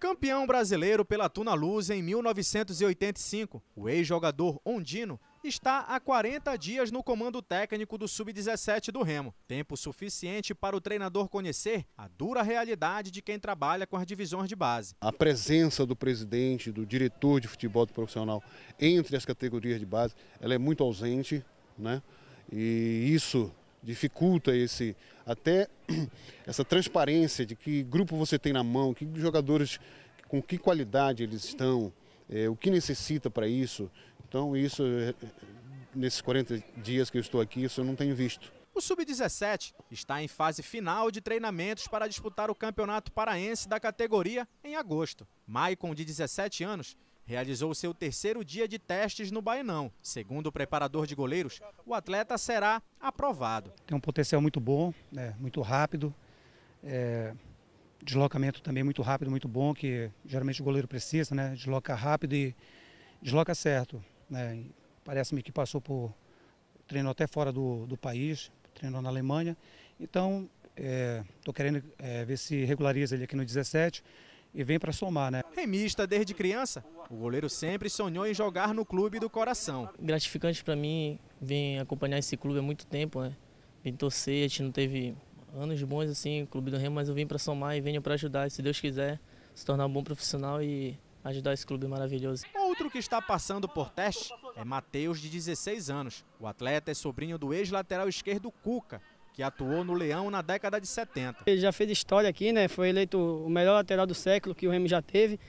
Campeão brasileiro pela Tuna Luz em 1985, o ex-jogador Ondino está há 40 dias no comando técnico do Sub-17 do Remo. Tempo suficiente para o treinador conhecer a dura realidade de quem trabalha com as divisões de base. A presença do presidente, do diretor de futebol profissional entre as categorias de base, ela é muito ausente, né? E isso dificulta esse até essa transparência de que grupo você tem na mão, que jogadores com que qualidade eles estão, é, o que necessita para isso. Então isso eh, nesses 40 dias que eu estou aqui, isso eu não tenho visto. O Sub-17 está em fase final de treinamentos para disputar o Campeonato Paraense da categoria em agosto. Maicon, de 17 anos, realizou seu terceiro dia de testes no Bainão. Segundo o preparador de goleiros, o atleta será aprovado. Tem um potencial muito bom, né, muito rápido, é, deslocamento também muito rápido, muito bom, que geralmente o goleiro precisa, né? Desloca rápido e desloca certo. Né? Parece-me que passou por. treinou até fora do, do país, treinou na Alemanha. Então, estou é, querendo é, ver se regulariza ele aqui no 17 e vem para somar, né? Remista desde criança, o goleiro sempre sonhou em jogar no clube do coração. Gratificante para mim vir acompanhar esse clube há muito tempo, né? Vim torcer, a gente não teve anos bons assim, clube do Remo, mas eu vim para somar e venho para ajudar, se Deus quiser, se tornar um bom profissional e ajudar esse clube maravilhoso. Outro que está passando por teste é Matheus, de 16 anos. O atleta é sobrinho do ex-lateral esquerdo Cuca, que atuou no Leão na década de 70. Ele já fez história aqui, né? Foi eleito o melhor lateral do século que o Remo já teve.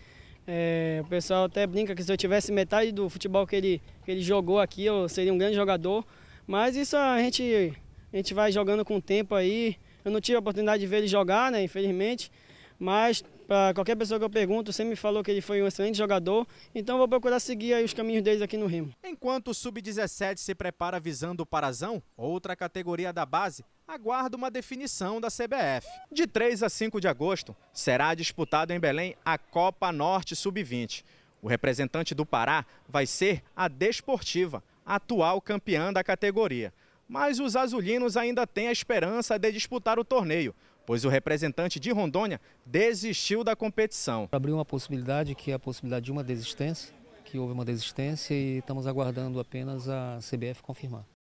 É, o pessoal até brinca que se eu tivesse metade do futebol que ele, que ele jogou aqui, eu seria um grande jogador. Mas isso a gente, a gente vai jogando com o tempo aí. Eu não tive a oportunidade de ver ele jogar, né? Infelizmente. Mas para qualquer pessoa que eu pergunto, sempre me falou que ele foi um excelente jogador, então vou procurar seguir os caminhos deles aqui no Remo. Enquanto o Sub-17 se prepara visando o Parazão, outra categoria da base, aguarda uma definição da CBF. De 3 a 5 de agosto, será disputado em Belém a Copa Norte Sub-20. O representante do Pará vai ser a Desportiva, atual campeã da categoria. Mas os azulinos ainda têm a esperança de disputar o torneio, pois o representante de Rondônia desistiu da competição. Abriu uma possibilidade que é a possibilidade de uma desistência, que houve uma desistência e estamos aguardando apenas a CBF confirmar.